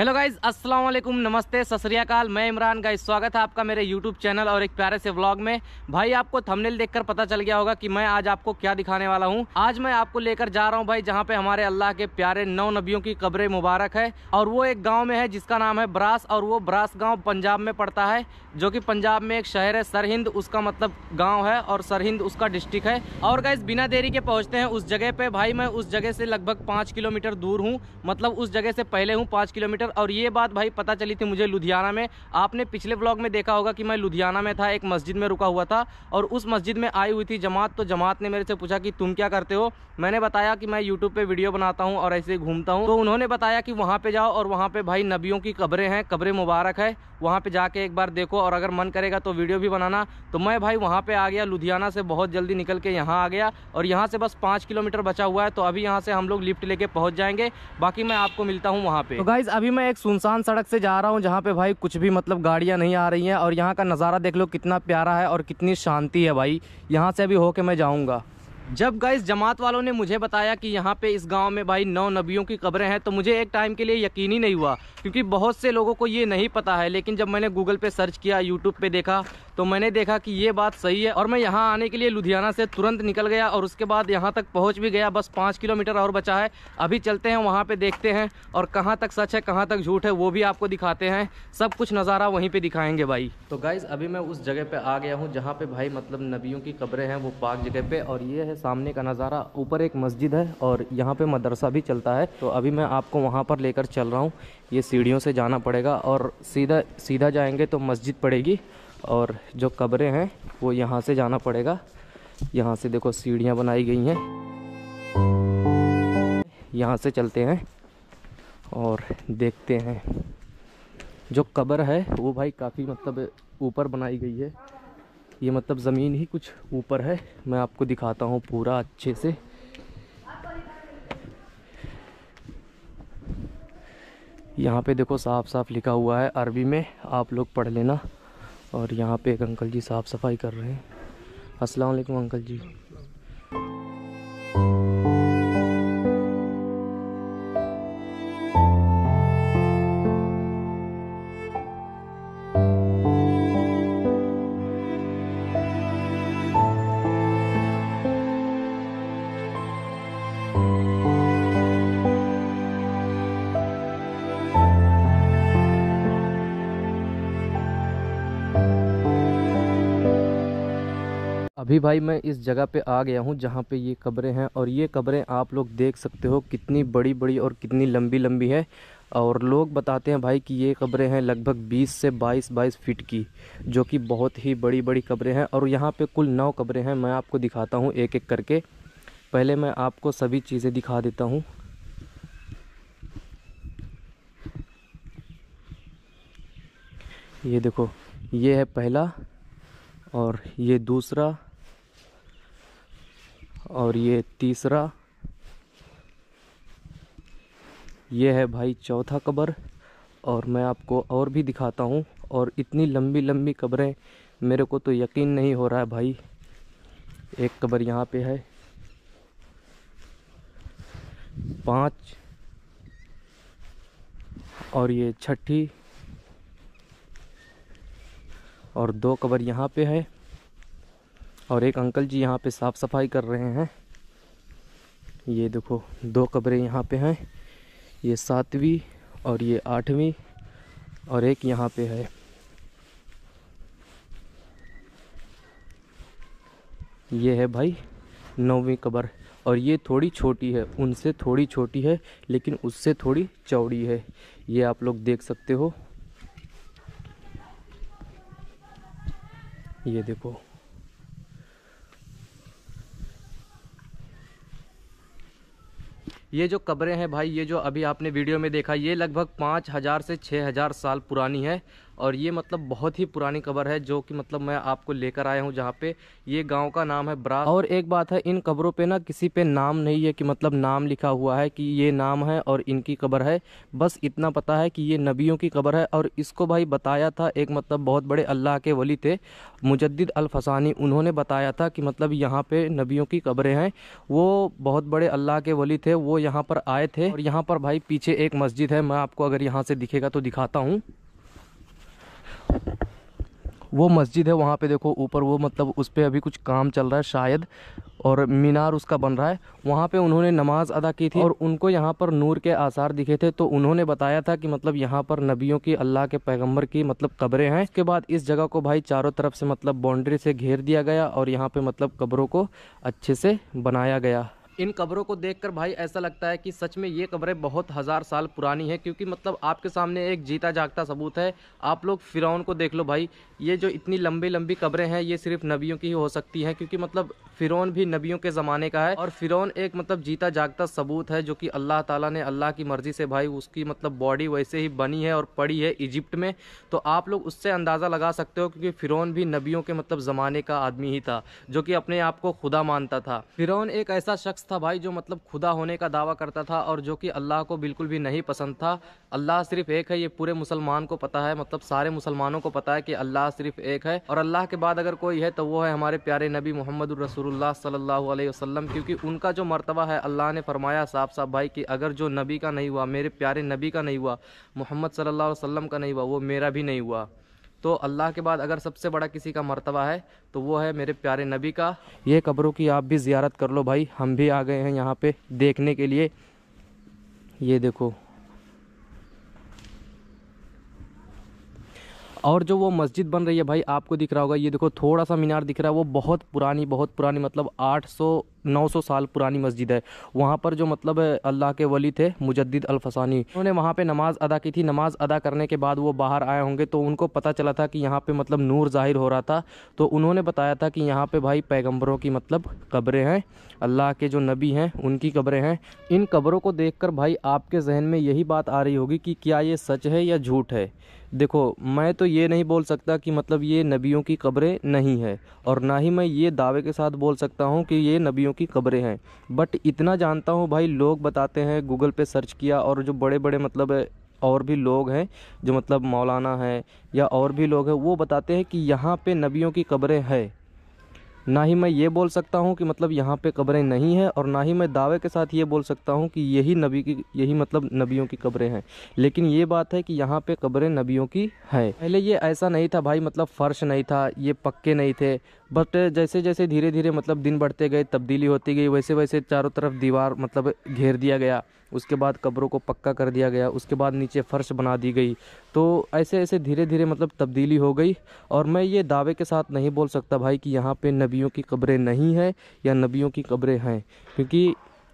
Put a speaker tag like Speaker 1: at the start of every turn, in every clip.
Speaker 1: hello guys अस्सलाम वालेकुम नमस्ते सतरियाकाल मैं इमरान गाइज स्वागत है आपका मेरे यूट्यूब चैनल और एक प्यारे से व्लॉग में भाई आपको थंबनेल देखकर पता चल गया होगा कि मैं आज आपको क्या दिखाने वाला हूँ आज मैं आपको लेकर जा रहा हूँ भाई जहाँ पे हमारे अल्लाह के प्यारे नौ नबियों की कब्रें मुबारक है और वो एक गाँव में है जिसका नाम है ब्रास और वो ब्रास गाँव पंजाब में पड़ता है जो कि पंजाब में एक शहर है सरहिंद उसका मतलब गाँव है और सरहिंद उसका डिस्ट्रिक्ट है और गाइज बिना देरी के पहुँचते हैं उस जगह पे भाई मैं उस जगह से लगभग पाँच किलोमीटर दूर हूँ मतलब उस जगह से पहले हूँ पाँच किलोमीटर मतलब, और ये बात भाई पता चली थी मुझे लुधियाना में आपने पिछले ब्लॉग में देखा होगा कि मैं लुधियाना में था एक मस्जिद में रुका हुआ था और उस मस्जिद में आई हुई थी जमात तो जमात ने मेरे से पूछा कि तुम क्या करते हो मैंने बताया कि मैं यूट्यूब पर वीडियो बनाता हूँ और ऐसे घूमता हूँ तो उन्होंने बताया कि वहाँ पर जाओ और वहाँ पर भाई नबियों की कब्रें हैं कब्रें मुबारक है वहाँ पर जाके एक बार देखो और अगर मन करेगा तो वीडियो भी बनाना तो मैं भाई वहाँ पर आ गया लुधियाना से बहुत जल्दी निकल के यहाँ आ गया और यहाँ से बस पाँच किलोमीटर बचा हुआ है तो अभी यहाँ से हम लोग लिफ्ट लेके पहुँच जाएंगे बाकी मैं आपको मिलता हूँ वहाँ पर तो गाइज अभी अभी मैं एक सुनसान सड़क से जा रहा हूँ जहाँ पे भाई कुछ भी मतलब गाड़ियाँ नहीं आ रही हैं और यहाँ का नज़ारा देख लो कितना प्यारा है और कितनी शांति है भाई यहाँ से अभी होके मैं जाऊँगा जब गाइस जमात वालों ने मुझे बताया कि यहाँ पे इस गांव में भाई नौ नबियों की कब्रें हैं तो मुझे एक टाइम के लिए यकीन ही नहीं हुआ क्योंकि बहुत से लोगों को ये नहीं पता है लेकिन जब मैंने गूगल पे सर्च किया यूट्यूब पे देखा तो मैंने देखा कि ये बात सही है और मैं यहाँ आने के लिए लुधियाना से तुरंत निकल गया और उसके बाद यहाँ तक पहुँच भी गया बस पाँच किलोमीटर और बचा है अभी चलते हैं वहाँ पर देखते हैं और कहाँ तक सच है कहाँ तक झूठ है वो भी आपको दिखाते हैं सब कुछ नज़ारा वहीं पर दिखाएंगे भाई तो गाइज़ अभी मैं उस जगह पर आ गया हूँ जहाँ पर भाई मतलब नबियों की कब्रें हैं वो पाक जगह पर और ये है सामने का नज़ारा ऊपर एक मस्जिद है और यहाँ पे मदरसा भी चलता है तो अभी मैं आपको वहाँ पर लेकर चल रहा हूँ ये सीढ़ियों से जाना पड़ेगा और सीधा सीधा जाएंगे तो मस्जिद पड़ेगी और जो कब्रें हैं वो यहाँ से जाना पड़ेगा यहाँ से देखो सीढ़ियाँ बनाई गई हैं यहाँ से चलते हैं और देखते हैं जो कब्र है वो भाई काफ़ी मतलब ऊपर बनाई गई है ये मतलब ज़मीन ही कुछ ऊपर है मैं आपको दिखाता हूँ पूरा अच्छे से यहाँ पे देखो साफ साफ लिखा हुआ है अरबी में आप लोग पढ़ लेना और यहाँ पे एक अंकल जी साफ सफाई कर रहे हैं अस्सलाम वालेकुम अंकल जी अभी भाई मैं इस जगह पे आ गया हूँ जहाँ पे ये कब्रें हैं और ये कब्रें आप लोग देख सकते हो कितनी बड़ी बड़ी और कितनी लंबी लंबी है और लोग बताते हैं भाई कि ये कब्रें हैं लगभग 20 से 22 22 फीट की जो कि बहुत ही बड़ी बड़ी कब्रें हैं और यहाँ पे कुल नौ कब्रें हैं मैं आपको दिखाता हूँ एक एक करके पहले मैं आपको सभी चीज़ें दिखा देता हूँ ये देखो ये है पहला और ये दूसरा और ये तीसरा ये है भाई चौथा कबर और मैं आपको और भी दिखाता हूँ और इतनी लंबी लंबी कब्रें मेरे को तो यकीन नहीं हो रहा है भाई एक कब्र यहाँ पे है पाँच और ये छठी और दो कब्र यहाँ पे है और एक अंकल जी यहाँ पे साफ़ सफाई कर रहे हैं ये देखो दो कब्रें यहाँ पे हैं ये सातवीं और ये आठवीं और एक यहाँ पे है ये है भाई नौवीं कबर और ये थोड़ी छोटी है उनसे थोड़ी छोटी है लेकिन उससे थोड़ी चौड़ी है ये आप लोग देख सकते हो ये देखो ये जो कब्रें हैं भाई ये जो अभी आपने वीडियो में देखा ये लगभग पाँच हज़ार से छः हज़ार साल पुरानी है और ये मतलब बहुत ही पुरानी कबर है जो कि मतलब मैं आपको लेकर आया हूँ जहाँ पे ये गाँव का नाम है ब्रा और एक बात है इन कब्रों पर ना किसी पे नाम नहीं है कि मतलब नाम लिखा हुआ है कि ये नाम है और इनकी कबर है बस इतना पता है कि ये नबियों की कबर है और इसको भाई बताया था एक मतलब बहुत बड़े अल्लाह के वली थे मुजद अलफसानी उन्होंने बताया था कि मतलब यहाँ पर नबियों की कब्रें हैं वो बहुत बड़े अल्लाह के वली थे वो यहाँ पर आए थे और यहाँ पर भाई पीछे एक मस्जिद है मैं आपको अगर यहाँ से दिखेगा तो दिखाता हूँ वो मस्जिद है वहाँ पे देखो ऊपर वो मतलब उस पर अभी कुछ काम चल रहा है शायद और मीनार उसका बन रहा है वहाँ पे उन्होंने नमाज़ अदा की थी और उनको यहाँ पर नूर के आसार दिखे थे तो उन्होंने बताया था कि मतलब यहाँ पर नबियों की अल्लाह के पैगम्बर की मतलब कब्रें हैं इसके बाद इस जगह को भाई चारों तरफ से मतलब बाउंड्री से घेर दिया गया और यहाँ पर मतलब कब्रों को अच्छे से बनाया गया इन कब्रों को देखकर भाई ऐसा लगता है कि सच में ये कब्रें बहुत हज़ार साल पुरानी है क्योंकि मतलब आपके सामने एक जीता जागता सबूत है आप लोग फ़िरौन को देख लो भाई ये जो इतनी लंबी लंबी कब्रें हैं ये सिर्फ नबियों की ही हो सकती हैं क्योंकि मतलब फ़िरौन भी नबियों के ज़माने का है और फ़िरौन एक मतलब जीता जागता सबूत है जो कि अल्लाह ताला ने अल्लाह की मर्ज़ी से भाई उसकी मतलब बॉडी वैसे ही बनी है और पड़ी है इजिप्ट में तो आप लोग उससे अंदाज़ा लगा सकते हो क्योंकि फ़िरौन भी नबियों के मतलब ज़माने का आदमी ही था जो कि अपने आप को खुदा मानता था फ़िरौन एक ऐसा शख्स था भाई जो मतलब खुदा होने का दावा करता था और जो कि अल्लाह को बिल्कुल भी नहीं पसंद था अल्लाह सिर्फ एक है ये पूरे मुसलमान को पता है मतलब सारे मुसलमानों को पता है कि अल्लाह सिर्फ एक है और अल्लाह के बाद अगर कोई है तो वो है हमारे प्यारे नबी मोहम्मद रसूलुल्लाह सल्लल्लाहु अलैहि वसल्लम क्योंकि उनका जो मरतबा है अल्लाह ने फरमाया साहब साहब भाई कि अगर जो नबी का नहीं हुआ मेरे प्यारे नबी का नहीं हुआ मोहम्मद सल्ला वसम का नहीं हुआ वो मेरा भी नहीं हुआ तो अल्लाह के बाद अगर सबसे बड़ा किसी का मरतबा है तो वो है मेरे प्यारे नबी का ये कब्रों की आप भी ज़्यारत कर लो भाई हम भी आ गए हैं यहाँ पे देखने के लिए ये देखो और जो वो मस्जिद बन रही है भाई आपको दिख रहा होगा ये देखो थोड़ा सा मीनार दिख रहा है वो बहुत पुरानी बहुत पुरानी मतलब 800 900 साल पुरानी मस्जिद है वहाँ पर जो मतलब अल्लाह के वली थे मुजद्दिद अल्फसानी उन्होंने वहाँ पे नमाज़ अदा की थी नमाज़ अदा करने के बाद वो बाहर आए होंगे तो उनको पता चला था कि यहाँ पर मतलब नूर ज़ाहिर हो रहा था तो उन्होंने बताया था कि यहाँ पर भाई पैगम्बरों की मतलब कब्रें हैं अल्लाह के जो नबी हैं उनकी कब्रें हैं इन कब्रों को देख भाई आपके जहन में यही बात आ रही होगी कि क्या ये सच है या झूठ है देखो मैं तो ये नहीं बोल सकता कि मतलब ये नबियों की कब्रें नहीं है और ना ही मैं ये दावे के साथ बोल सकता हूँ कि ये नबियों की कब्रें हैं बट इतना जानता हूँ भाई लोग बताते हैं गूगल पे सर्च किया और जो बड़े बड़े मतलब और भी लोग हैं जो मतलब मौलाना हैं या और भी लोग हैं वो बताते हैं कि यहाँ पे नबियों की कब्रें हैं ना ही मैं ये बोल सकता हूँ कि मतलब यहाँ पे कब्रें नहीं हैं और ना ही मैं दावे के साथ ये बोल सकता हूँ कि यही नबी की यही मतलब नबियों की कब्रें हैं लेकिन ये बात है कि यहाँ पे कब्रें नबियों की हैं पहले ये ऐसा नहीं था भाई मतलब फ़र्श नहीं था ये पक्के नहीं थे बट जैसे जैसे धीरे धीरे मतलब दिन बढ़ते गए तब्दीली होती गई वैसे वैसे चारों तरफ दीवार मतलब घेर दिया गया उसके बाद कब्रों को पक्का कर दिया गया उसके बाद नीचे फ़र्श बना दी गई तो ऐसे ऐसे धीरे धीरे मतलब तब्दीली हो गई और मैं ये दावे के साथ नहीं बोल सकता भाई कि यहाँ पे नबी नबियों की कब्रें नहीं हैं या नबियों की कब्रें हैं क्योंकि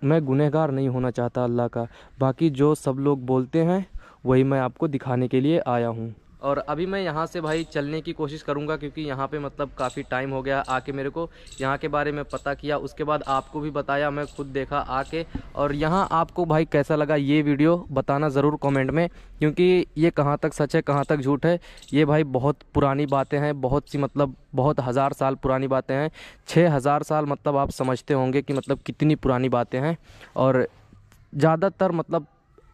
Speaker 1: मैं गुनहगार नहीं होना चाहता अल्लाह का बाकी जो सब लोग बोलते हैं वही मैं आपको दिखाने के लिए आया हूँ और अभी मैं यहाँ से भाई चलने की कोशिश करूँगा क्योंकि यहाँ पे मतलब काफ़ी टाइम हो गया आके मेरे को यहाँ के बारे में पता किया उसके बाद आपको भी बताया मैं खुद देखा आके और यहाँ आपको भाई कैसा लगा ये वीडियो बताना ज़रूर कमेंट में क्योंकि ये कहाँ तक सच है कहाँ तक झूठ है ये भाई बहुत पुरानी बातें हैं बहुत सी मतलब बहुत हज़ार साल पुरानी बातें हैं छः हज़ार साल मतलब आप समझते होंगे कि मतलब कितनी पुरानी बातें हैं और ज़्यादातर मतलब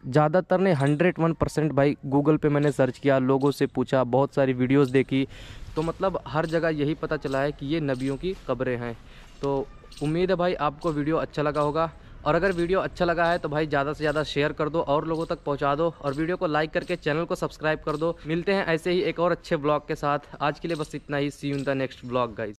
Speaker 1: ज़्यादातर ने हंड्रेड वन परसेंट भाई गूगल पे मैंने सर्च किया लोगों से पूछा बहुत सारी वीडियोस देखी तो मतलब हर जगह यही पता चला है कि ये नबियों की कब्रें हैं तो उम्मीद है भाई आपको वीडियो अच्छा लगा होगा और अगर वीडियो अच्छा लगा है तो भाई ज़्यादा से ज़्यादा शेयर कर दो और लोगों तक पहुँचा दो और वीडियो को लाइक करके चैनल को सब्सक्राइब कर दो मिलते हैं ऐसे ही एक और अच्छे ब्लॉग के साथ आज के लिए बस इतना ही see in the next blog guys